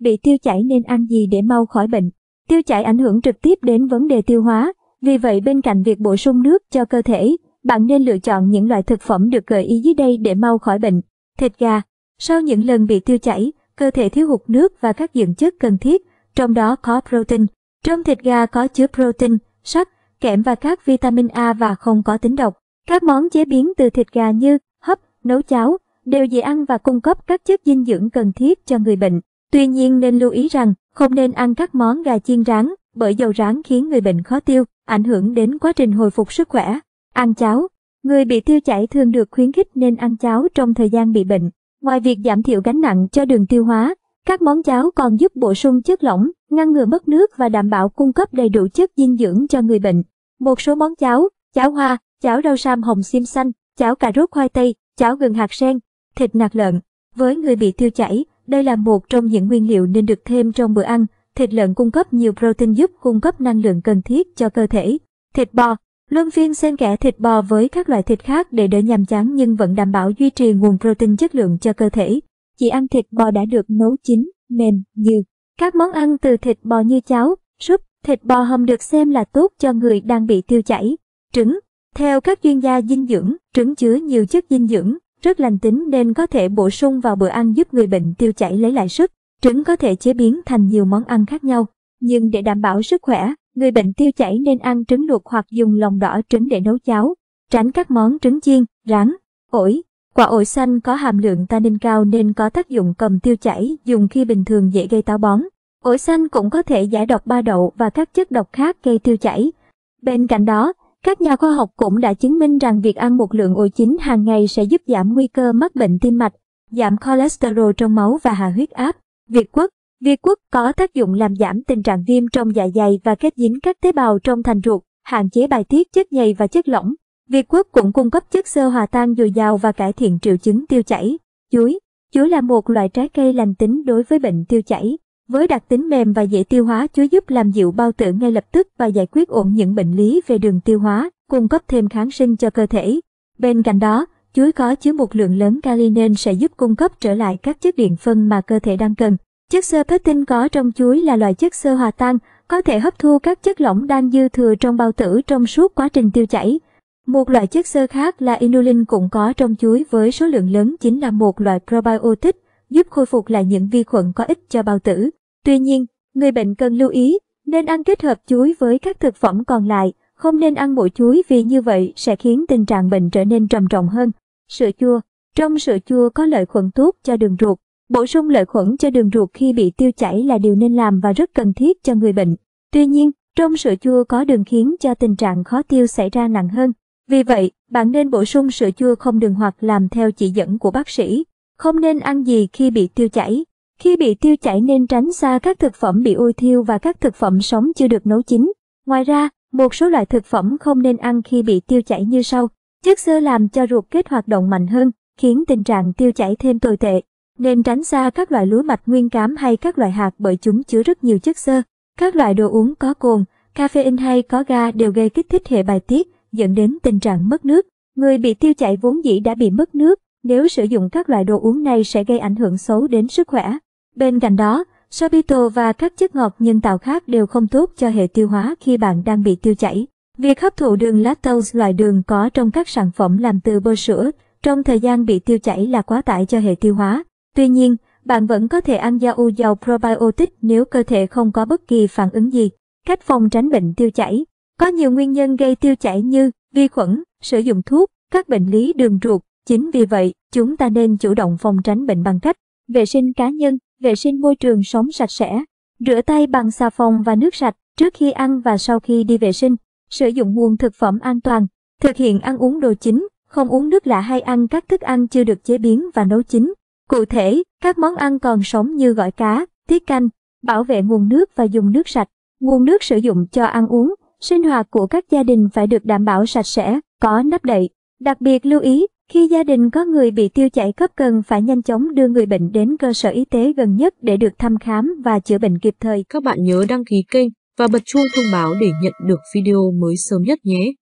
bị tiêu chảy nên ăn gì để mau khỏi bệnh. Tiêu chảy ảnh hưởng trực tiếp đến vấn đề tiêu hóa, vì vậy bên cạnh việc bổ sung nước cho cơ thể, bạn nên lựa chọn những loại thực phẩm được gợi ý dưới đây để mau khỏi bệnh. Thịt gà. Sau những lần bị tiêu chảy, cơ thể thiếu hụt nước và các dưỡng chất cần thiết, trong đó có protein. Trong thịt gà có chứa protein, sắt, kẽm và các vitamin A và không có tính độc. Các món chế biến từ thịt gà như hấp, nấu cháo đều dễ ăn và cung cấp các chất dinh dưỡng cần thiết cho người bệnh. Tuy nhiên nên lưu ý rằng, không nên ăn các món gà chiên rán, bởi dầu rán khiến người bệnh khó tiêu, ảnh hưởng đến quá trình hồi phục sức khỏe. Ăn cháo Người bị tiêu chảy thường được khuyến khích nên ăn cháo trong thời gian bị bệnh. Ngoài việc giảm thiểu gánh nặng cho đường tiêu hóa, các món cháo còn giúp bổ sung chất lỏng, ngăn ngừa mất nước và đảm bảo cung cấp đầy đủ chất dinh dưỡng cho người bệnh. Một số món cháo, cháo hoa, cháo rau sam hồng xiêm xanh, cháo cà rốt khoai tây, cháo gừng hạt sen, thịt nạc lợn. Với người bị tiêu chảy, đây là một trong những nguyên liệu nên được thêm trong bữa ăn. Thịt lợn cung cấp nhiều protein giúp cung cấp năng lượng cần thiết cho cơ thể. Thịt bò Luân phiên xen kẽ thịt bò với các loại thịt khác để đỡ nhàm chán nhưng vẫn đảm bảo duy trì nguồn protein chất lượng cho cơ thể. Chỉ ăn thịt bò đã được nấu chín, mềm, như các món ăn từ thịt bò như cháo, súp, thịt bò hầm được xem là tốt cho người đang bị tiêu chảy. Trứng Theo các chuyên gia dinh dưỡng, trứng chứa nhiều chất dinh dưỡng, rất lành tính nên có thể bổ sung vào bữa ăn giúp người bệnh tiêu chảy lấy lại sức. Trứng có thể chế biến thành nhiều món ăn khác nhau, nhưng để đảm bảo sức khỏe, người bệnh tiêu chảy nên ăn trứng luộc hoặc dùng lòng đỏ trứng để nấu cháo. Tránh các món trứng chiên, rán, ổi. Quả ổi xanh có hàm lượng tannin cao nên có tác dụng cầm tiêu chảy, dùng khi bình thường dễ gây táo bón. Ổi xanh cũng có thể giải độc ba đậu và các chất độc khác gây tiêu chảy. Bên cạnh đó, các nhà khoa học cũng đã chứng minh rằng việc ăn một lượng ổi chín hàng ngày sẽ giúp giảm nguy cơ mắc bệnh tim mạch, giảm cholesterol trong máu và hạ huyết áp. Việt quất Việt quất có tác dụng làm giảm tình trạng viêm trong dạ dày và kết dính các tế bào trong thành ruột, hạn chế bài tiết chất nhầy và chất lỏng. Việt quất cũng cung cấp chất xơ hòa tan dồi dào và cải thiện triệu chứng tiêu chảy. Chuối Chuối là một loại trái cây lành tính đối với bệnh tiêu chảy với đặc tính mềm và dễ tiêu hóa chứa giúp làm dịu bao tử ngay lập tức và giải quyết ổn những bệnh lý về đường tiêu hóa, cung cấp thêm kháng sinh cho cơ thể. Bên cạnh đó, chuối có chứa một lượng lớn kali nên sẽ giúp cung cấp trở lại các chất điện phân mà cơ thể đang cần. Chất xơ pectin có trong chuối là loại chất xơ hòa tan, có thể hấp thu các chất lỏng đang dư thừa trong bao tử trong suốt quá trình tiêu chảy. Một loại chất xơ khác là inulin cũng có trong chuối với số lượng lớn chính là một loại probiotic giúp khôi phục lại những vi khuẩn có ích cho bao tử. Tuy nhiên, người bệnh cần lưu ý, nên ăn kết hợp chuối với các thực phẩm còn lại, không nên ăn mỗi chuối vì như vậy sẽ khiến tình trạng bệnh trở nên trầm trọng hơn. Sữa chua Trong sữa chua có lợi khuẩn tốt cho đường ruột. Bổ sung lợi khuẩn cho đường ruột khi bị tiêu chảy là điều nên làm và rất cần thiết cho người bệnh. Tuy nhiên, trong sữa chua có đường khiến cho tình trạng khó tiêu xảy ra nặng hơn. Vì vậy, bạn nên bổ sung sữa chua không đường hoặc làm theo chỉ dẫn của bác sĩ. Không nên ăn gì khi bị tiêu chảy. Khi bị tiêu chảy nên tránh xa các thực phẩm bị ôi thiêu và các thực phẩm sống chưa được nấu chín. Ngoài ra, một số loại thực phẩm không nên ăn khi bị tiêu chảy như sau. Chất xơ làm cho ruột kết hoạt động mạnh hơn, khiến tình trạng tiêu chảy thêm tồi tệ. Nên tránh xa các loại lúa mạch nguyên cám hay các loại hạt bởi chúng chứa rất nhiều chất xơ. Các loại đồ uống có cồn, caffeine hay có ga đều gây kích thích hệ bài tiết, dẫn đến tình trạng mất nước. Người bị tiêu chảy vốn dĩ đã bị mất nước, nếu sử dụng các loại đồ uống này sẽ gây ảnh hưởng xấu đến sức khỏe. Bên cạnh đó, sorbitol và các chất ngọt nhân tạo khác đều không tốt cho hệ tiêu hóa khi bạn đang bị tiêu chảy. Việc hấp thụ đường lactose loại đường có trong các sản phẩm làm từ bơ sữa trong thời gian bị tiêu chảy là quá tải cho hệ tiêu hóa. Tuy nhiên, bạn vẫn có thể ăn rau giàu probiotic nếu cơ thể không có bất kỳ phản ứng gì. Cách phòng tránh bệnh tiêu chảy Có nhiều nguyên nhân gây tiêu chảy như vi khuẩn, sử dụng thuốc, các bệnh lý đường ruột, Chính vì vậy, chúng ta nên chủ động phòng tránh bệnh bằng cách vệ sinh cá nhân, vệ sinh môi trường sống sạch sẽ, rửa tay bằng xà phòng và nước sạch trước khi ăn và sau khi đi vệ sinh, sử dụng nguồn thực phẩm an toàn, thực hiện ăn uống đồ chính, không uống nước lạ hay ăn các thức ăn chưa được chế biến và nấu chín. Cụ thể, các món ăn còn sống như gỏi cá, tiết canh, bảo vệ nguồn nước và dùng nước sạch. Nguồn nước sử dụng cho ăn uống, sinh hoạt của các gia đình phải được đảm bảo sạch sẽ, có nắp đậy, Đặc biệt lưu ý, khi gia đình có người bị tiêu chảy cấp cần phải nhanh chóng đưa người bệnh đến cơ sở y tế gần nhất để được thăm khám và chữa bệnh kịp thời. Các bạn nhớ đăng ký kênh và bật chuông thông báo để nhận được video mới sớm nhất nhé.